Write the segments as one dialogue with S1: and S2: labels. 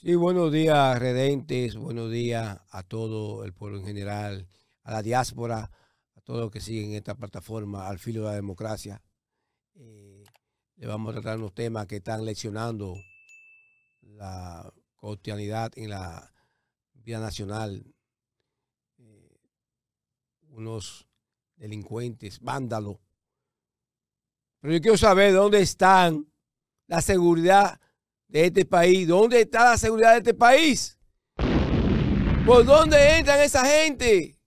S1: Sí, buenos días, redentes, buenos días a todo el pueblo en general, a la diáspora, a todos los que siguen esta plataforma, al filo de la democracia. Eh, le vamos a tratar unos temas que están leccionando la cotidianidad en la vida nacional. Eh, unos delincuentes, vándalos. Pero yo quiero saber dónde están la seguridad de este país. ¿Dónde está la seguridad de este país? ¿Por dónde entran esa gente?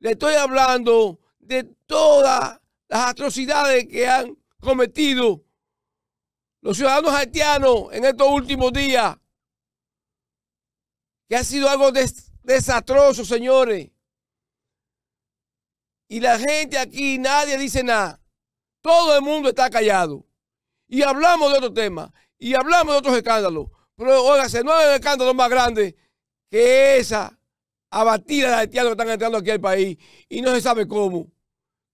S1: Le estoy hablando de todas las atrocidades que han cometido los ciudadanos haitianos en estos últimos días. Que ha sido algo desastroso, señores. Y la gente aquí, nadie dice nada. Todo el mundo está callado. Y hablamos de otro tema. Y hablamos de otros escándalos. Pero óigase, no hay un escándalo más grande que esa abatida de haitianos que están entrando aquí al país. Y no se sabe cómo.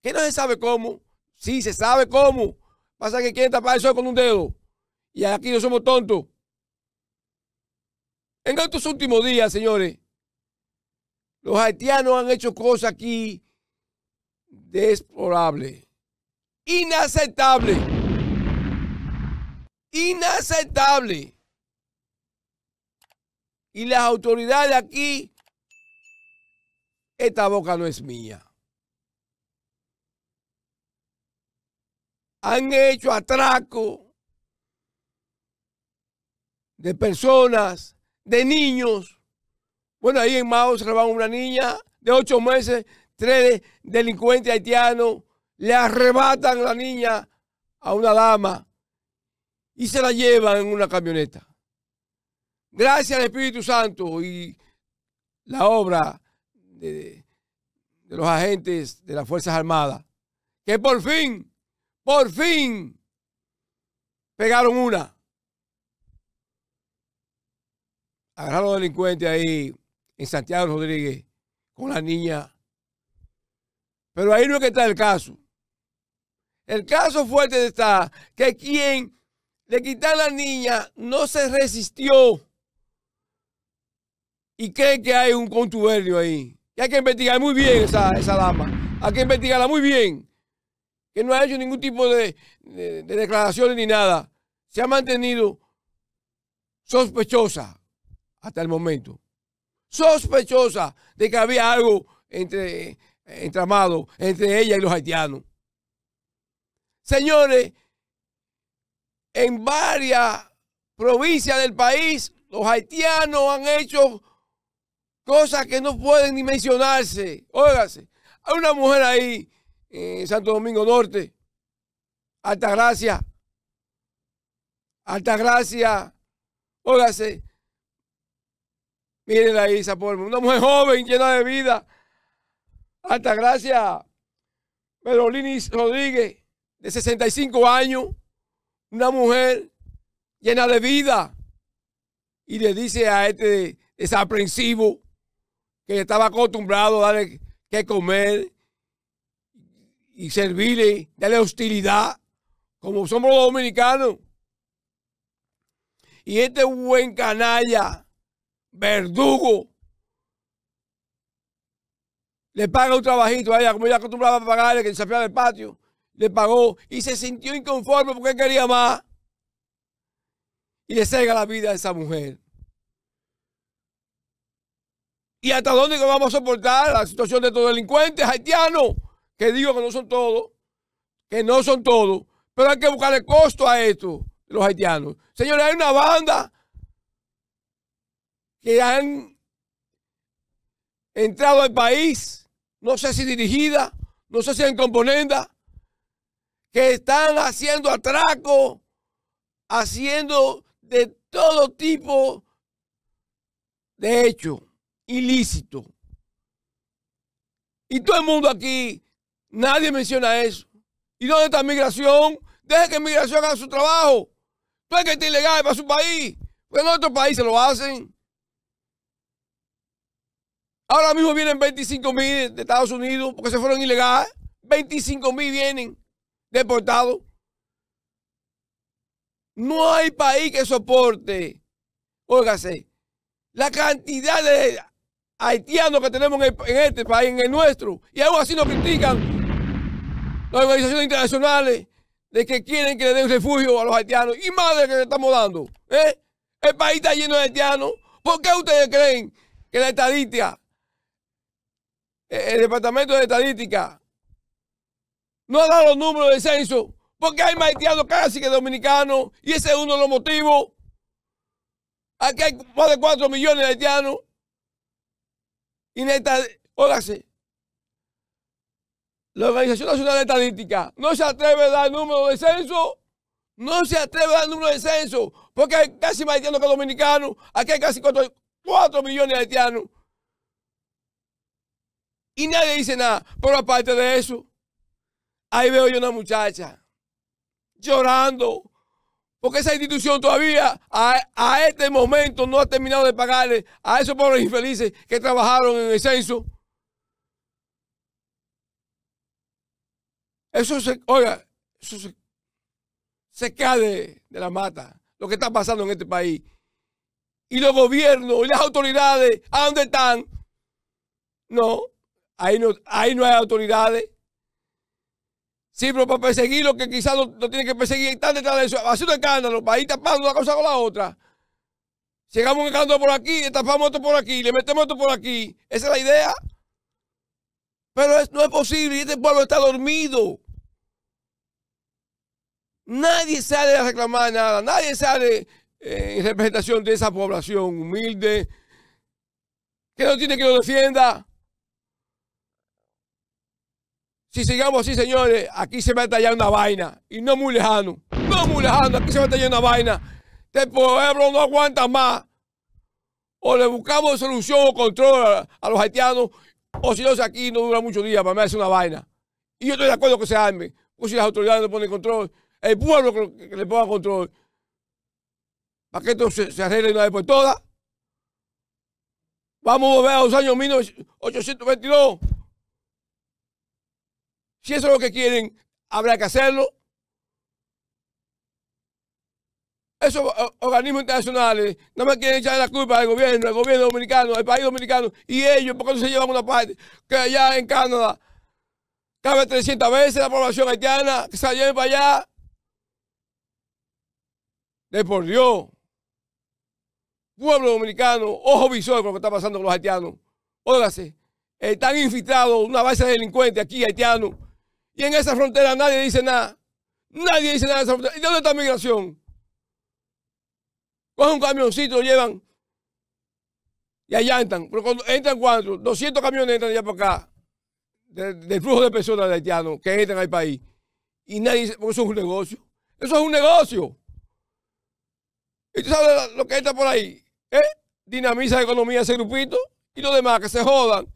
S1: ¿Qué no se sabe cómo? Sí, se sabe cómo. Pasa que quieren tapar el con un dedo. Y aquí no somos tontos. En estos últimos días, señores, los haitianos han hecho cosas aquí desplorables, inaceptables inaceptable. Y las autoridades aquí, esta boca no es mía. Han hecho atraco de personas, de niños. Bueno, ahí en Mao se va una niña de ocho meses, tres delincuentes haitianos le arrebatan a la niña a una dama y se la llevan en una camioneta. Gracias al Espíritu Santo y la obra de, los agentes de las Fuerzas Armadas, que por fin, por fin, pegaron una. Agarraron a delincuentes ahí en Santiago Rodríguez con la niña. Pero ahí no es que está el caso. El caso fuerte está que quien le quitar la niña, no se resistió. Y cree que hay un contubernio ahí. Y hay que investigar muy bien esa, dama. Hay que investigarla muy bien. Que no ha hecho ningún tipo de, de, declaraciones ni nada. Se ha mantenido sospechosa hasta el momento. Sospechosa de que había algo entre entramado entre ella y los haitianos. Señores, en varias provincias del país, los haitianos han hecho cosas que no pueden ni mencionarse. Óigase, hay una mujer ahí en Santo Domingo Norte, Altagracia, Altagracia, óigase, miren ahí esa forma, una mujer joven, llena de vida, Altagracia, Merolini Rodríguez, de 65 años, una mujer llena de vida y le dice a este desaprensivo que estaba acostumbrado a darle que comer y servirle, darle hostilidad, como somos los dominicanos. Y este buen canalla, verdugo, le paga un trabajito a ella, como ella acostumbraba a pagarle, que desafiaba el patio le pagó y se sintió inconforme porque quería más. Y le cega la vida a esa mujer. ¿Y hasta dónde vamos a soportar la situación de estos delincuentes haitianos? Que digo que no son todos, que no son todos, pero hay que buscarle costo a esto, los haitianos. Señores, hay una banda que han entrado al país, no sé si dirigida, no sé si en componenda, que están haciendo atraco, haciendo de todo tipo de hecho ilícito. Y todo el mundo aquí, nadie menciona eso. ¿Y dónde está migración? Deje que migración haga su trabajo. ¿Tú es que esté ilegal para su país. Pues en otro país lo hacen. Ahora mismo vienen 25 mil de Estados Unidos porque se fueron ilegales. 25 mil vienen. Deportado, No hay país que soporte, óigase, la cantidad de haitianos que tenemos en, este país, en el nuestro. Y aún así nos critican las organizaciones internacionales de que quieren que le den refugio a los haitianos. Y madre que le estamos dando. ¿eh? El país está lleno de haitianos. ¿Por qué ustedes creen que la estadística, el Departamento de Estadística no ha dado los números de censo. Porque hay más haitianos casi que dominicanos. Y ese es uno de los motivos. Aquí hay más de 4 millones de haitianos. Y neta, órase. La Organización Nacional de Estadística no se atreve a dar el número de censo. No se atreve a dar el número de censo. Porque hay casi más haitianos que dominicanos. Aquí hay casi 4, 4 millones de haitianos. Y nadie dice nada. Pero aparte de eso, Ahí veo yo una muchacha llorando. Porque esa institución todavía a, este momento no ha terminado de pagarle a esos pobres infelices que trabajaron en el censo. Eso se, oiga, eso se, cae de, la mata, lo que está pasando en este país. Y los gobiernos y las autoridades, ¿a dónde están? No, ahí no, ahí no hay autoridades. Sí, pero para perseguir lo que quizás no, tiene que perseguir, están detrás de eso, haciendo escándalo, para ir tapando una cosa con la otra. Llegamos un escándalo por aquí, le tapamos otro por aquí, le metemos otro por aquí. Esa es la idea. Pero no es posible, este pueblo está dormido. Nadie sale a reclamar nada, nadie sale eh, en representación de esa población humilde que no tiene que lo defienda. Si sigamos así, señores, aquí se va a estallar una vaina. Y no muy lejano. No muy lejano, aquí se va a estallar una vaina. Este pueblo no aguanta más. O le buscamos solución o control a, los haitianos, o si no, aquí no dura muchos días para mí hacer una vaina. Y yo estoy de acuerdo que se arme. o si las autoridades no ponen control, el pueblo que, le ponga control. Para que esto se, se arregle una vez por todas. Vamos a volver a los años 1822. Si eso es lo que quieren, habrá que hacerlo. Esos organismos internacionales no me quieren echar la culpa al gobierno, al gobierno dominicano, al país dominicano. Y ellos, ¿por qué no se llevan una parte? Que allá en Canadá cabe 300 veces la población haitiana, que se lleven para allá. De por Dios. Pueblo dominicano, ojo visor con lo que está pasando con los haitianos. Óigase, están infiltrados una base de delincuentes aquí haitianos y en esa frontera nadie dice nada. Nadie dice nada en esa frontera. ¿Y dónde está migración? Cogen un camioncito, lo llevan y allá entran. Pero cuando entran cuatro, 200 camiones entran ya para acá, del flujo de personas de haitianos que entran al país. Y nadie dice, porque eso es un negocio. Eso es un negocio. ¿Y tú sabes lo que entra por ahí? ¿Eh? Dinamiza la economía ese grupito y los demás que se jodan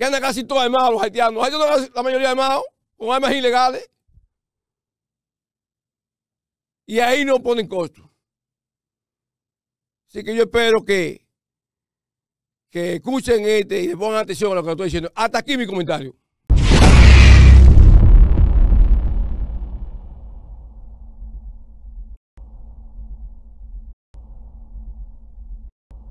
S1: que andan casi todos armados los haitianos. hay la mayoría armados con armas ilegales. Y ahí no ponen costo. Así que yo espero que, que escuchen este y le pongan atención a lo que estoy diciendo. Hasta aquí mi comentario.